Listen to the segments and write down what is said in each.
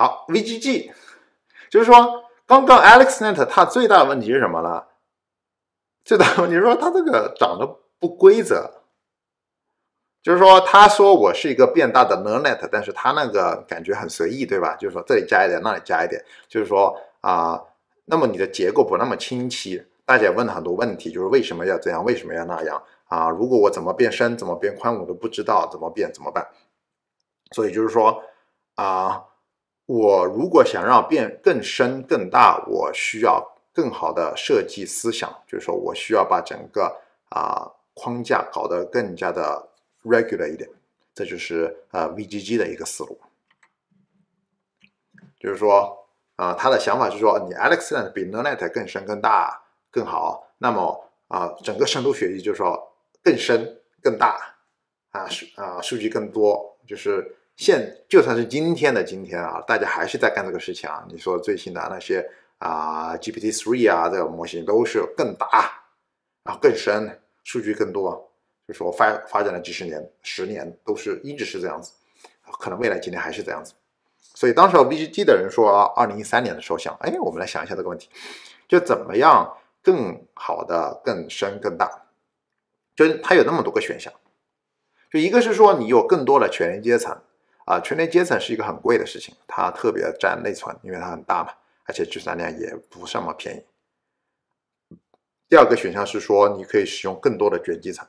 好，VGG 就是说，刚刚 AlexNet 它最大的问题是什么呢？最大的问题是说它这个长得不规则，就是说，他说我是一个变大的 Net，但是他那个感觉很随意，对吧？就是说这里加一点，那里加一点，就是说啊，那么你的结构不那么清晰。大家问了很多问题，就是为什么要这样，为什么要那样啊？如果我怎么变深，怎么变宽，我都不知道怎么变怎么办？所以就是说啊。我如果想让变更深更大，我需要更好的设计思想，就是说我需要把整个啊框架搞得更加的 regular 一点。这就是呃 VGG 的一个思路，就是说啊他的想法是说，你 AlexNet 比 NoNet 更深更大更好，那么啊整个深度学习就是说更深更大啊数啊数据更多，就是。现就算是今天的今天啊，大家还是在干这个事情啊。你说最新的那些啊，GPT three 啊，这个模型都是更大，然后更深，数据更多。就说发发展了几十年、十年都是一直是这样子，可能未来几年还是这样子。所以当时 v G t 的人说，二零一三年的时候想，哎，我们来想一下这个问题，就怎么样更好的、更深、更大？就它有那么多个选项，就一个是说你有更多的全连阶层。啊，全连接层是一个很贵的事情，它特别占内存，因为它很大嘛，而且计算量也不那么便宜。第二个选项是说，你可以使用更多的卷积层，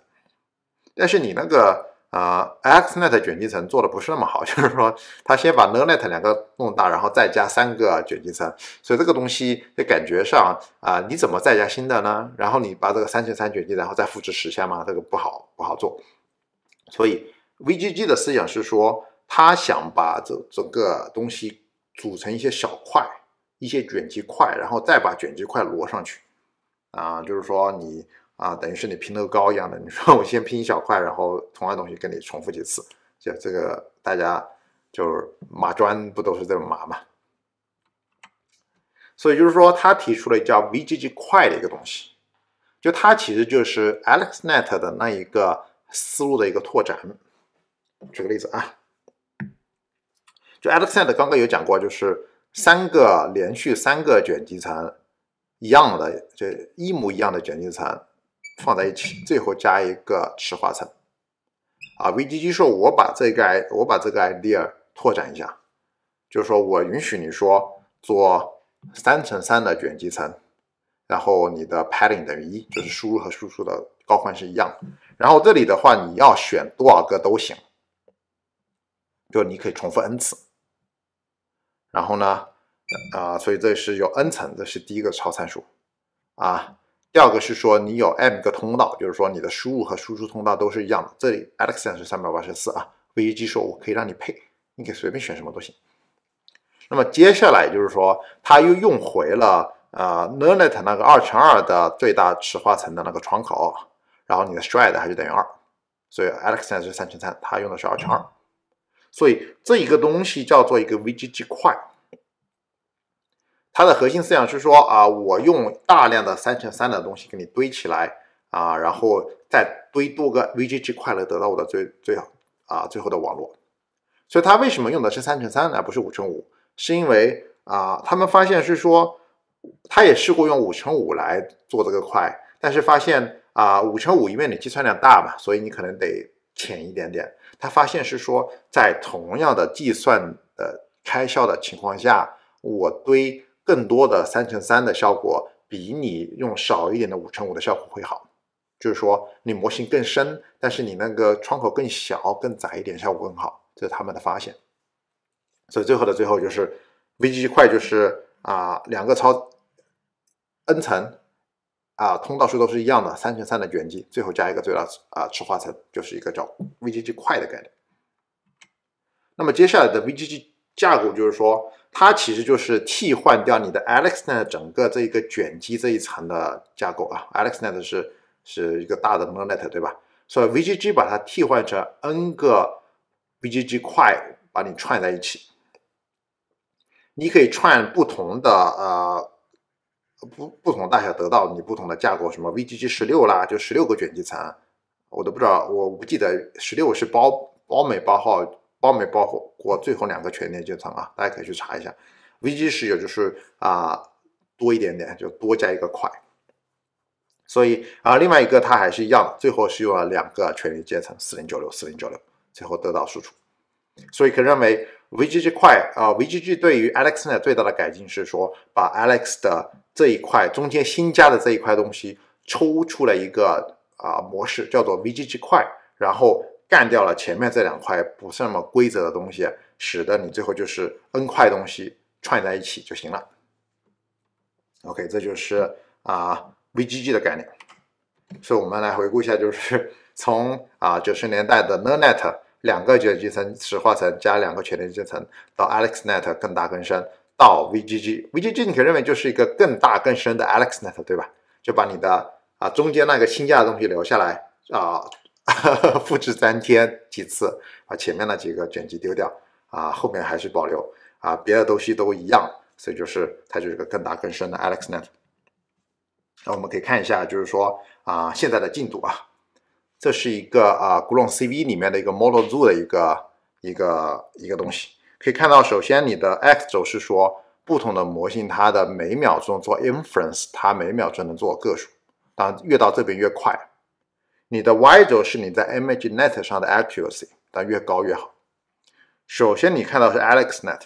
但是你那个啊，XNet 卷积层做的不是那么好，就是说，它先把 n e n e t 两个弄大，然后再加三个卷积层，所以这个东西在感觉上啊，你怎么再加新的呢？然后你把这个三乘三卷积，然后再复制十下吗？这个不好，不好做。所以 VGG 的思想是说。他想把这整个东西组成一些小块，一些卷积块，然后再把卷积块摞上去，啊，就是说你啊，等于是你拼乐高一样的，你说 我先拼一小块，然后同样东西跟你重复几次，就这个大家就是码砖不都是这么码嘛？所以就是说他提出了叫 VGG 块的一个东西，就它其实就是 AlexNet 的那一个思路的一个拓展。举个例子啊。就 a l e x n e 刚刚有讲过，就是三个连续三个卷积层一样的，就一模一样的卷积层放在一起，最后加一个池化层。啊，VGG 说我把这个我把这个 idea 拓展一下，就是说我允许你说做三乘三的卷积层，然后你的 padding 等于一，就是输入和输出的高宽是一样。然后这里的话你要选多少个都行，就你可以重复 n 次。然后呢，啊，所以这是有 n 层，这是第一个超参数，啊，第二个是说你有 m 个通道，就是说你的输入和输出通道都是一样的。这里 Alexnet 是三百八十四啊，VGG 说我可以让你配，你可以随便选什么都行。那么接下来就是说，他又用回了呃，LeNet 那个二乘二的最大池化层的那个窗口，然后你的 stride 还是等于二，所以 a l e x n 是三乘三，它用的是二乘二。所以这一个东西叫做一个 VGG 块，它的核心思想是说啊，我用大量的三乘三的东西给你堆起来啊，然后再堆多个 VGG 块来得到我的最最好啊最后的网络。所以它为什么用的是三乘三而不是五乘五？是因为啊，他们发现是说，他也试过用五乘五来做这个块，但是发现啊，五乘五因为你计算量大嘛，所以你可能得浅一点点。他发现是说，在同样的计算的开销的情况下，我堆更多的三乘三的效果，比你用少一点的五乘五的效果会好。就是说，你模型更深，但是你那个窗口更小、更窄一点，效果更好。这是他们的发现。所以最后的最后就是，VGG 快就是啊，两个超 N 层。啊，通道数都是一样的，三乘三的卷积，最后加一个最大啊池化层，就是一个叫 VGG 块的概念。那么接下来的 VGG 架构就是说，它其实就是替换掉你的 AlexNet 整个这一个卷积这一层的架构啊，AlexNet 是是一个大的 m o Net 对吧？所以 VGG 把它替换成 N 个 VGG 块，把你串在一起，你可以串不同的呃。不不同大小得到你不同的架构，什么 VGG 十六啦，就十六个卷积层，我都不知道，我不记得十六是包包没包好，包没包过最后两个全连接层啊，大家可以去查一下。VGG 十九就是啊多一点点，就多加一个块。所以啊，另外一个它还是一样，最后是用了两个全连接层，四零九六四零九六，最后得到输出。所以可以认为。VGG 快，块，啊，VGG 对于 Alexnet 最大的改进是说，把 Alex 的这一块中间新加的这一块东西抽出了一个啊模式，叫做 VGG 块，然后干掉了前面这两块不是那么规则的东西，使得你最后就是 N 块东西串在一起就行了。OK，这就是啊 VGG 的概念。所以，我们来回顾一下，就是从啊九十年代的 Net。两个卷积层、池化层加两个全连接层，到 AlexNet 更大更深，到 VGG，VGG 你可以认为就是一个更大更深的 AlexNet，对吧？就把你的啊中间那个新加的东西留下来啊，复制粘贴几次，把前面那几个卷积丢掉啊，后面还是保留啊，别的东西都一样，所以就是它就是一个更大更深的 AlexNet。那我们可以看一下，就是说啊现在的进度啊。这是一个啊 g o g CV 里面的一个 Model Zoo 的一个一个一个东西，可以看到，首先你的 X 轴是说不同的模型，它的每秒钟做 Inference，它每秒钟能做个数，当然越到这边越快。你的 Y 轴是你在 ImageNet 上的 Accuracy，但越高越好。首先你看到是 AlexNet，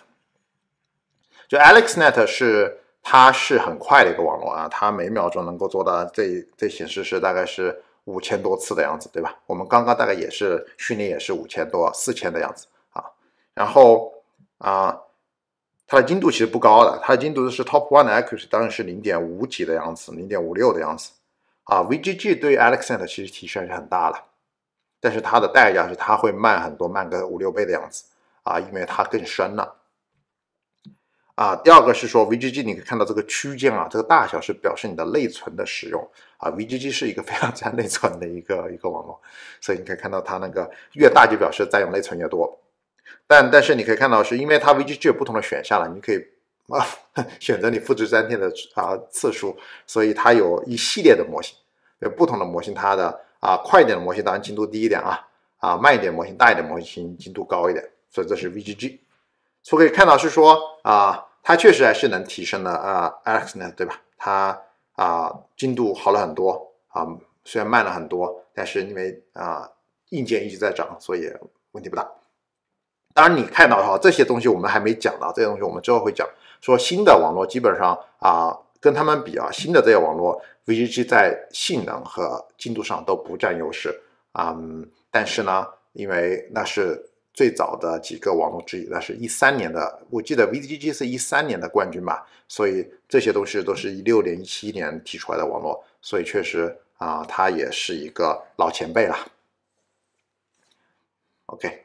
就 AlexNet 是它是很快的一个网络啊，它每秒钟能够做到这这显示是大概是。五千多次的样子，对吧？我们刚刚大概也是训练也是五千多四千的样子啊。然后啊，它的精度其实不高的，它的精度是 top one 的 accuracy 当然是零点五几的样子，零点五六的样子啊。VGG 对 Alexnet 其实提升是很大了，但是它的代价是它会慢很多，慢个五六倍的样子啊，因为它更深了。啊，第二个是说 VGG，你可以看到这个区间啊，这个大小是表示你的内存的使用啊。VGG 是一个非常占内存的一个一个网络，所以你可以看到它那个越大就表示占用内存越多。但但是你可以看到，是因为它 VGG 有不同的选项了，你可以啊 选择你复制粘贴的啊次数，所以它有一系列的模型，有不同的模型，它的啊快一点的模型当然精度低一点啊啊慢一点模型大一点模型精度高一点，所以这是 VGG。所可以看到是说啊，它确实还是能提升的啊，AlexNet 对吧？它啊精度好了很多啊，虽然慢了很多，但是因为啊硬件一直在涨，所以问题不大。当然你看到哈这些东西我们还没讲到，这些东西我们之后会讲。说新的网络基本上啊跟他们比啊，新的这些网络 VGG 在性能和精度上都不占优势啊，但是呢，因为那是。最早的几个网络之一，那是一三年的，我记得 VGG 是一三年的冠军吧，所以这些东西都是一六年、一七年提出来的网络，所以确实啊，它也是一个老前辈了。OK，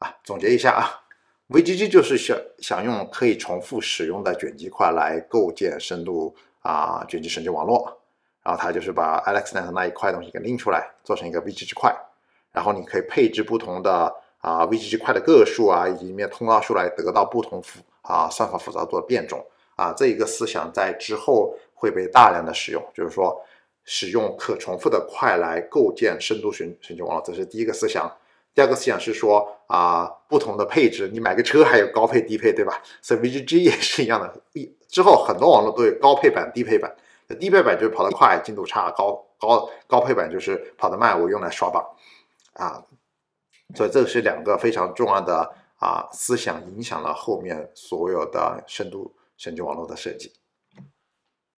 啊，总结一下啊，VGG 就是想想用可以重复使用的卷积块来构建深度啊卷积神经网络，然后它就是把 AlexNet 那一块东西给拎出来，做成一个 VGG 块，然后你可以配置不同的。啊，VGG 块的个数啊，以里面通道数来得到不同复啊算法复杂度的变种啊，这一个思想在之后会被大量的使用，就是说使用可重复的块来构建深度循寻迹网络，这是第一个思想。第二个思想是说啊，不同的配置，你买个车还有高配低配，对吧？所以 VGG 也是一样的，一之后很多网络都有高配版、低配版。低配版就是跑得快，精度差；高高高配版就是跑得慢，我用来刷榜啊。所以，这是两个非常重要的啊思想，影响了后面所有的深度神经网络的设计。